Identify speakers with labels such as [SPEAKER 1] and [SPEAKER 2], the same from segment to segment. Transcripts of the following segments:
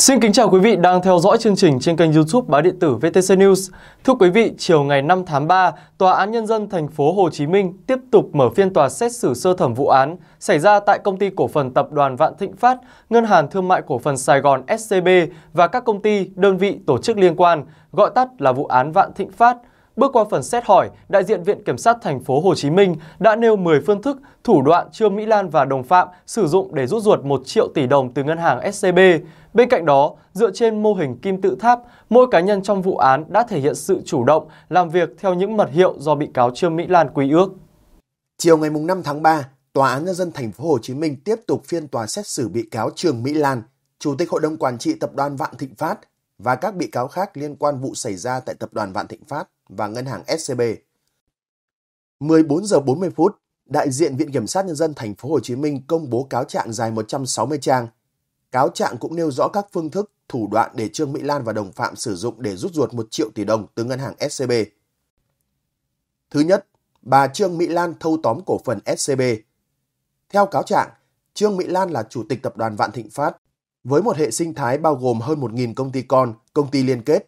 [SPEAKER 1] Xin kính chào quý vị đang theo dõi chương trình trên kênh YouTube báo điện tử VTC News. Thưa quý vị, chiều ngày 5 tháng 3, Tòa án nhân dân thành phố Hồ Chí Minh tiếp tục mở phiên tòa xét xử sơ thẩm vụ án xảy ra tại công ty cổ phần tập đoàn Vạn Thịnh Phát, Ngân hàng Thương mại Cổ phần Sài Gòn SCB và các công ty, đơn vị, tổ chức liên quan, gọi tắt là vụ án Vạn Thịnh Phát Bước qua phần xét hỏi, đại diện Viện Kiểm sát thành phố Hồ Chí Minh đã nêu 10 phương thức, thủ đoạn Trương Mỹ Lan và đồng phạm sử dụng để rút ruột 1 triệu tỷ đồng từ ngân hàng SCB. Bên cạnh đó, dựa trên mô hình kim tự tháp, mỗi cá nhân trong vụ án đã thể hiện sự chủ động, làm việc theo những mật
[SPEAKER 2] hiệu do bị cáo Trương Mỹ Lan quy ước. Chiều ngày 5 tháng 3, Tòa án Nhân dân thành phố Hồ Chí Minh tiếp tục phiên tòa xét xử bị cáo Trương Mỹ Lan, Chủ tịch Hội đồng Quản trị Tập đoàn Vạn Thịnh Phát và các bị cáo khác liên quan vụ xảy ra tại Tập đoàn Vạn Thịnh Phát và Ngân hàng SCB. 14 giờ 40 phút, đại diện Viện Kiểm sát Nhân dân Thành phố Hồ Chí Minh công bố cáo trạng dài 160 trang. Cáo trạng cũng nêu rõ các phương thức, thủ đoạn để Trương Mỹ Lan và đồng phạm sử dụng để rút ruột 1 triệu tỷ đồng từ ngân hàng SCB. Thứ nhất, bà Trương Mỹ Lan thâu tóm cổ phần SCB. Theo cáo trạng, Trương Mỹ Lan là chủ tịch tập đoàn Vạn Thịnh Phát với một hệ sinh thái bao gồm hơn 1.000 công ty con, công ty liên kết.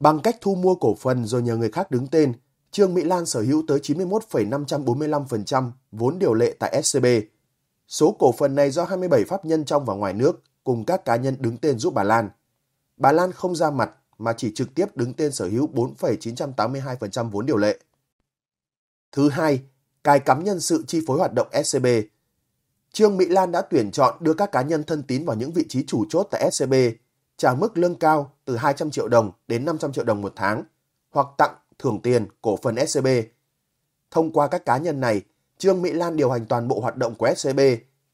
[SPEAKER 2] Bằng cách thu mua cổ phần rồi nhờ người khác đứng tên, Trương Mỹ Lan sở hữu tới 91,545% vốn điều lệ tại SCB. Số cổ phần này do 27 pháp nhân trong và ngoài nước cùng các cá nhân đứng tên giúp bà Lan. Bà Lan không ra mặt mà chỉ trực tiếp đứng tên sở hữu 4,982% vốn điều lệ. Thứ hai, cài cắm nhân sự chi phối hoạt động SCB – Trương Mỹ Lan đã tuyển chọn đưa các cá nhân thân tín vào những vị trí chủ chốt tại SCB, trả mức lương cao từ 200 triệu đồng đến 500 triệu đồng một tháng, hoặc tặng thưởng tiền cổ phần SCB. Thông qua các cá nhân này, Trương Mỹ Lan điều hành toàn bộ hoạt động của SCB,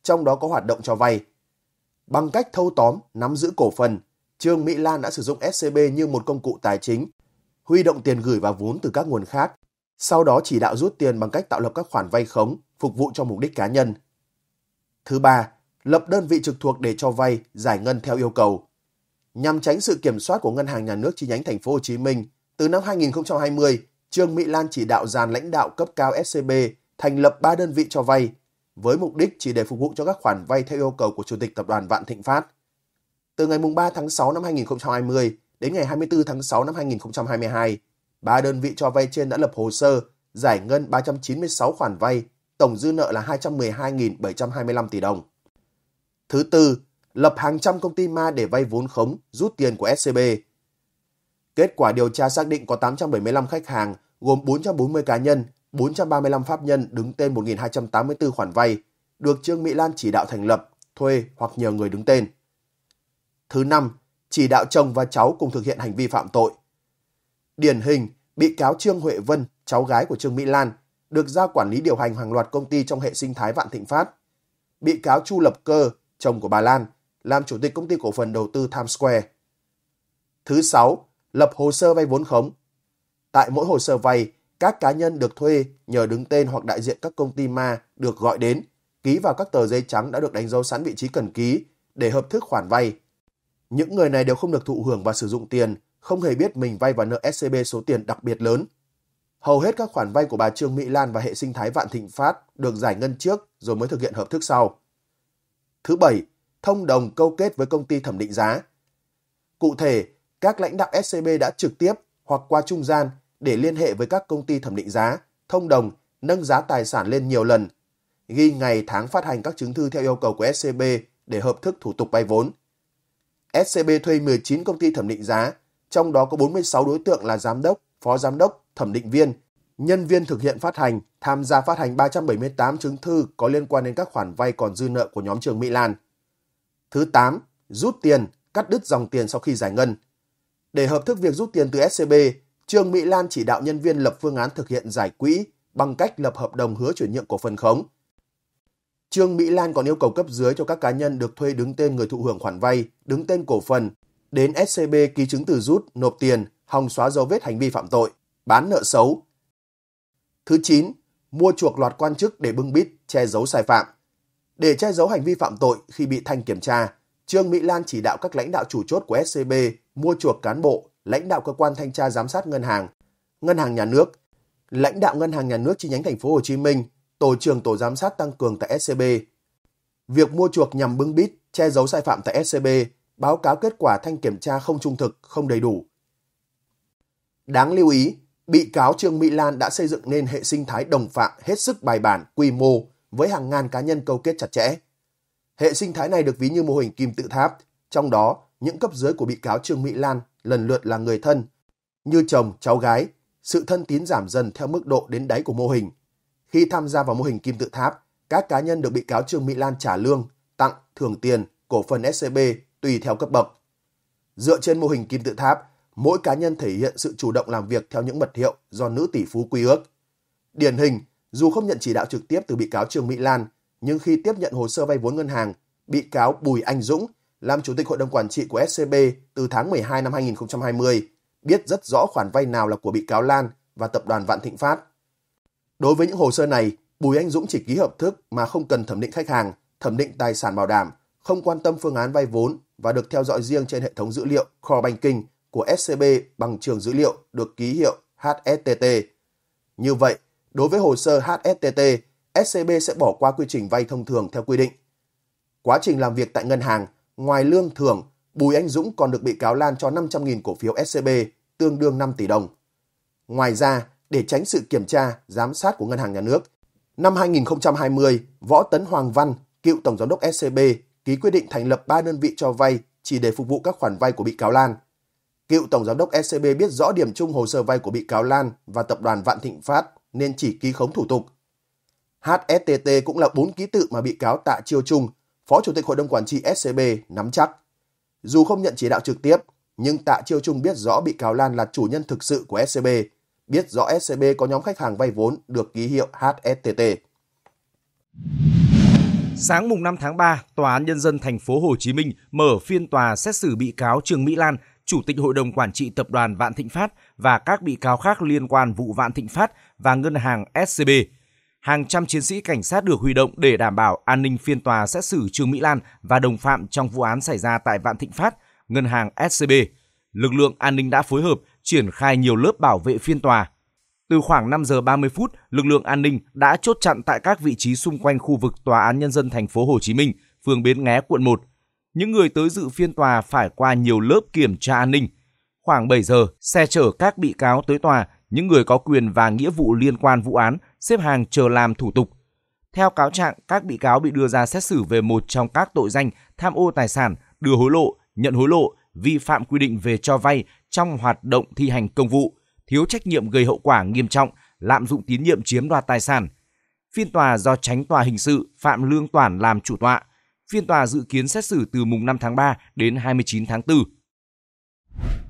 [SPEAKER 2] trong đó có hoạt động cho vay. Bằng cách thâu tóm, nắm giữ cổ phần, Trương Mỹ Lan đã sử dụng SCB như một công cụ tài chính, huy động tiền gửi và vốn từ các nguồn khác, sau đó chỉ đạo rút tiền bằng cách tạo lập các khoản vay khống, phục vụ cho mục đích cá nhân. Thứ ba, lập đơn vị trực thuộc để cho vay, giải ngân theo yêu cầu. Nhằm tránh sự kiểm soát của Ngân hàng Nhà nước chi nhánh Thành phố Hồ Chí Minh, từ năm 2020, Trương Mỹ Lan chỉ đạo dàn lãnh đạo cấp cao SCB thành lập 3 đơn vị cho vay với mục đích chỉ để phục vụ cho các khoản vay theo yêu cầu của Chủ tịch Tập đoàn Vạn Thịnh Phát. Từ ngày 3 tháng 6 năm 2020 đến ngày 24 tháng 6 năm 2022, ba đơn vị cho vay trên đã lập hồ sơ giải ngân 396 khoản vay tổng dư nợ là 212.725 tỷ đồng. Thứ tư, lập hàng trăm công ty ma để vay vốn khống, rút tiền của SCB. Kết quả điều tra xác định có 875 khách hàng, gồm 440 cá nhân, 435 pháp nhân đứng tên 1.284 khoản vay, được Trương Mỹ Lan chỉ đạo thành lập, thuê hoặc nhờ người đứng tên. Thứ năm, chỉ đạo chồng và cháu cùng thực hiện hành vi phạm tội. Điển hình, bị cáo Trương Huệ Vân, cháu gái của Trương Mỹ Lan, được giao quản lý điều hành hàng loạt công ty trong hệ sinh thái Vạn Thịnh Phát. Bị cáo Chu Lập Cơ, chồng của bà Lan, làm chủ tịch công ty cổ phần đầu tư Times Square. Thứ sáu, lập hồ sơ vay vốn khống. Tại mỗi hồ sơ vay, các cá nhân được thuê nhờ đứng tên hoặc đại diện các công ty ma được gọi đến, ký vào các tờ giấy trắng đã được đánh dấu sẵn vị trí cần ký để hợp thức khoản vay. Những người này đều không được thụ hưởng và sử dụng tiền, không hề biết mình vay và nợ SCB số tiền đặc biệt lớn – hầu hết các khoản vay của bà Trương Mỹ Lan và hệ sinh thái Vạn Thịnh Phát được giải ngân trước rồi mới thực hiện hợp thức sau. Thứ bảy, thông đồng câu kết với công ty thẩm định giá. Cụ thể, các lãnh đạo SCB đã trực tiếp hoặc qua trung gian để liên hệ với các công ty thẩm định giá, thông đồng, nâng giá tài sản lên nhiều lần, ghi ngày tháng phát hành các chứng thư theo yêu cầu của SCB để hợp thức thủ tục vay vốn. SCB thuê 19 công ty thẩm định giá, trong đó có 46 đối tượng là giám đốc, phó giám đốc, thẩm định viên, nhân viên thực hiện phát hành tham gia phát hành 378 chứng thư có liên quan đến các khoản vay còn dư nợ của nhóm trường Mỹ Lan. Thứ 8, rút tiền, cắt đứt dòng tiền sau khi giải ngân. Để hợp thức việc rút tiền từ SCB, Trương Mỹ Lan chỉ đạo nhân viên lập phương án thực hiện giải quỹ bằng cách lập hợp đồng hứa chuyển nhượng cổ phần khống. Trương Mỹ Lan còn yêu cầu cấp dưới cho các cá nhân được thuê đứng tên người thụ hưởng khoản vay, đứng tên cổ phần, đến SCB ký chứng từ rút, nộp tiền hòng xóa dấu vết hành vi phạm tội, bán nợ xấu. Thứ 9. Mua chuộc loạt quan chức để bưng bít, che giấu sai phạm. Để che giấu hành vi phạm tội khi bị thanh kiểm tra, Trương Mỹ Lan chỉ đạo các lãnh đạo chủ chốt của SCB mua chuộc cán bộ, lãnh đạo cơ quan thanh tra giám sát ngân hàng, ngân hàng nhà nước, lãnh đạo ngân hàng nhà nước chi nhánh thành phố Hồ Chí Minh, tổ trưởng tổ giám sát tăng cường tại SCB. Việc mua chuộc nhằm bưng bít, che giấu sai phạm tại SCB, báo cáo kết quả thanh kiểm tra không trung thực, không đầy đủ, Đáng lưu ý, bị cáo Trương Mỹ Lan đã xây dựng nên hệ sinh thái đồng phạm hết sức bài bản, quy mô với hàng ngàn cá nhân câu kết chặt chẽ. Hệ sinh thái này được ví như mô hình kim tự tháp, trong đó những cấp dưới của bị cáo Trương Mỹ Lan lần lượt là người thân, như chồng, cháu gái, sự thân tín giảm dần theo mức độ đến đáy của mô hình. Khi tham gia vào mô hình kim tự tháp, các cá nhân được bị cáo Trương Mỹ Lan trả lương, tặng, thưởng tiền, cổ phần SCB e tùy theo cấp bậc. Dựa trên mô hình kim tự tháp, mỗi cá nhân thể hiện sự chủ động làm việc theo những mật hiệu do nữ tỷ phú quy ước. Điển hình, dù không nhận chỉ đạo trực tiếp từ bị cáo Trương Mỹ Lan, nhưng khi tiếp nhận hồ sơ vay vốn ngân hàng, bị cáo Bùi Anh Dũng, làm chủ tịch hội đồng quản trị của SCB từ tháng 12 năm 2020, biết rất rõ khoản vay nào là của bị cáo Lan và tập đoàn Vạn Thịnh Phát. Đối với những hồ sơ này, Bùi Anh Dũng chỉ ký hợp thức mà không cần thẩm định khách hàng, thẩm định tài sản bảo đảm, không quan tâm phương án vay vốn và được theo dõi riêng trên hệ thống dữ liệu Core Banking của SCB bằng trường dữ liệu được ký hiệu HSTT. Như vậy, đối với hồ sơ HSTT, SCB sẽ bỏ qua quy trình vay thông thường theo quy định. Quá trình làm việc tại ngân hàng, ngoài lương thưởng, Bùi Anh Dũng còn được bị cáo Lan cho 500.000 cổ phiếu SCB, tương đương 5 tỷ đồng. Ngoài ra, để tránh sự kiểm tra, giám sát của Ngân hàng Nhà nước, năm 2020, Võ Tấn Hoàng Văn, cựu Tổng Giám đốc SCB, ký quyết định thành lập 3 đơn vị cho vay chỉ để phục vụ các khoản vay của bị cáo Lan – Cựu Tổng Giám đốc SCB biết rõ điểm chung hồ sơ vay của bị cáo Lan và tập đoàn Vạn Thịnh Phát nên chỉ ký khống thủ tục. HSTT cũng là bốn ký tự mà bị cáo Tạ Chiêu Trung, Phó Chủ tịch Hội đồng Quản trị SCB, nắm chắc. Dù không nhận chỉ đạo trực tiếp, nhưng Tạ Chiêu Trung biết rõ bị cáo Lan là chủ nhân thực sự của SCB, biết rõ SCB có nhóm khách hàng vay vốn được ký hiệu HSTT. Sáng
[SPEAKER 1] mùng 5 tháng 3, Tòa án Nhân dân thành phố Hồ Chí Minh mở phiên tòa xét xử bị cáo Trương Mỹ Lan Chủ tịch Hội đồng Quản trị Tập đoàn Vạn Thịnh Phát và các bị cáo khác liên quan vụ Vạn Thịnh Phát và Ngân hàng SCB. Hàng trăm chiến sĩ cảnh sát được huy động để đảm bảo an ninh phiên tòa xét xử Trương Mỹ Lan và đồng phạm trong vụ án xảy ra tại Vạn Thịnh Phát, Ngân hàng SCB. Lực lượng an ninh đã phối hợp triển khai nhiều lớp bảo vệ phiên tòa, từ khoảng 5 giờ 30 phút, lực lượng an ninh đã chốt chặn tại các vị trí xung quanh khu vực tòa án nhân dân thành phố Hồ Chí Minh, phường Bến Nghé, quận 1 những người tới dự phiên tòa phải qua nhiều lớp kiểm tra an ninh. Khoảng 7 giờ, xe chở các bị cáo tới tòa, những người có quyền và nghĩa vụ liên quan vụ án xếp hàng chờ làm thủ tục. Theo cáo trạng, các bị cáo bị đưa ra xét xử về một trong các tội danh tham ô tài sản, đưa hối lộ, nhận hối lộ, vi phạm quy định về cho vay trong hoạt động thi hành công vụ, thiếu trách nhiệm gây hậu quả nghiêm trọng, lạm dụng tín nhiệm chiếm đoạt tài sản. Phiên tòa do tránh tòa hình sự Phạm Lương Toản làm chủ tọa – Phiên tòa dự kiến xét xử từ mùng 5 tháng 3 đến 29 tháng 4.